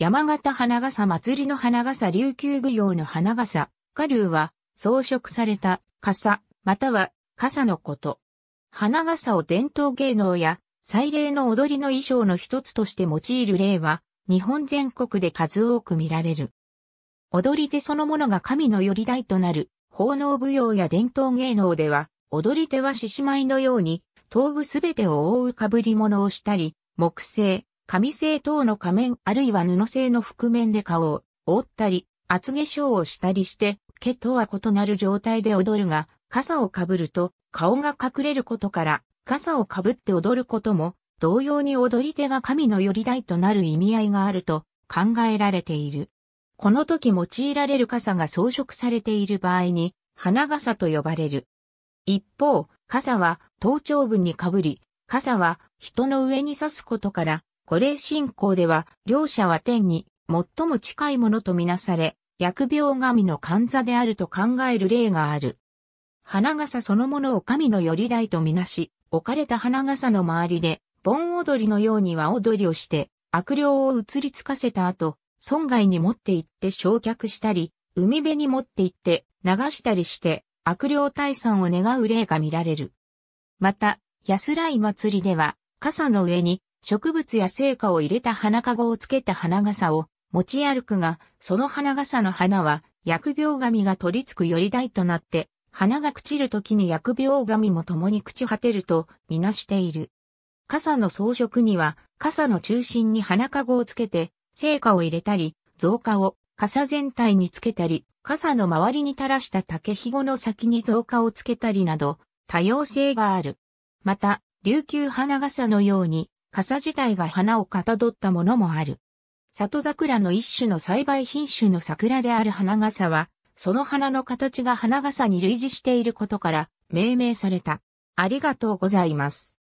山形花笠祭りの花笠琉球舞踊の花笠、花竜は装飾された傘、または傘のこと。花笠を伝統芸能や祭礼の踊りの衣装の一つとして用いる例は日本全国で数多く見られる。踊り手そのものが神の寄り代となる奉納舞踊や伝統芸能では踊り手は獅子舞のように頭部すべてを覆う被り物をしたり木製、紙製等の仮面あるいは布製の覆面で顔を覆ったり、厚化粧をしたりして、毛とは異なる状態で踊るが、傘をかぶると顔が隠れることから、傘をかぶって踊ることも、同様に踊り手が神のより台となる意味合いがあると考えられている。この時用いられる傘が装飾されている場合に、花傘と呼ばれる。一方、傘は頭頂部にかぶり、傘は人の上に刺すことから、コレ信仰では、両者は天に最も近いものとみなされ、薬病神の患者であると考える例がある。花笠そのものを神のより代とみなし、置かれた花笠の周りで、盆踊りのようには踊りをして、悪霊を移りつかせた後、村外に持って行って焼却したり、海辺に持って行って流したりして、悪霊退散を願う例が見られる。また、安らい祭りでは、傘の上に植物や成果を入れた花籠をつけた花笠を持ち歩くが、その花笠の花は薬病神が取り付くより大となって、花が朽ちる時に薬病神も共に朽ち果てるとみなしている。傘の装飾には、傘の中心に花籠をつけて、成果を入れたり、造花を傘全体につけたり、傘の周りに垂らした竹ひごの先に造花をつけたりなど、多様性がある。また、琉球花傘のように、傘自体が花をかたどったものもある。里桜の一種の栽培品種の桜である花傘は、その花の形が花傘に類似していることから命名された。ありがとうございます。